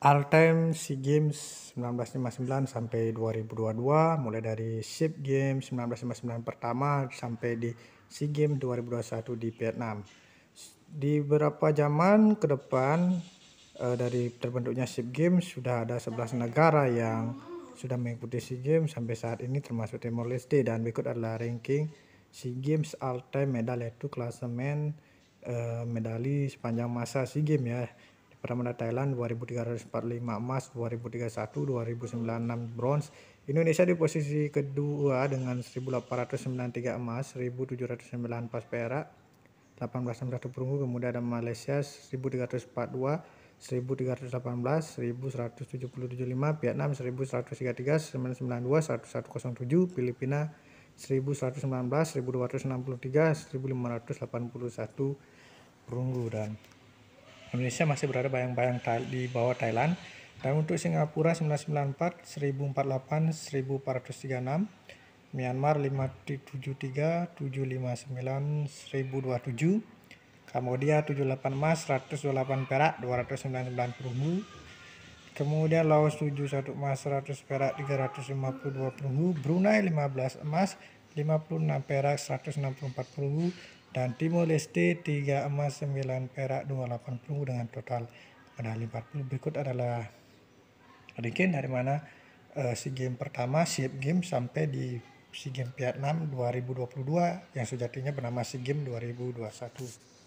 all time SEA Games 1959 sampai 2022 mulai dari SEA Games 1959 pertama sampai di SEA Games 2021 di Vietnam. Di beberapa zaman ke depan eh, dari terbentuknya SEA Games sudah ada 11 negara yang sudah mengikuti SEA Games sampai saat ini termasuk Timor Leste dan berikut adalah ranking SEA Games all time medal yaitu klasemen eh, medali sepanjang masa SEA Games ya Pramana Thailand 2345 emas, 2031, 2096 bronze. Indonesia di posisi kedua dengan 1893 emas, 1794 perak, 1861 perunggu, kemudian ada Malaysia 1342, 1318, 11775 Vietnam 1133, 992, 1107, Filipina 1119, 1263, 1581 perunggu dan Indonesia masih berada bayang-bayang di bawah Thailand. Dan untuk Singapura 994, 1048, 1436, Myanmar 573, 759, 1027, Kamboja 78 emas, 108 perak, 299 perunggu. Kemudian Laos 71 emas, 100 perak, 352 perunggu. Brunei 15 emas, 56 perak, 164 perunggu dan Timor Leste 3 emas 9 perak puluh dengan total medali 40 berikut adalah ranking dari mana uh, eh, SEA Games pertama SEA Games sampai di SEA Games Vietnam 2022 yang sejatinya bernama SEA Games 2021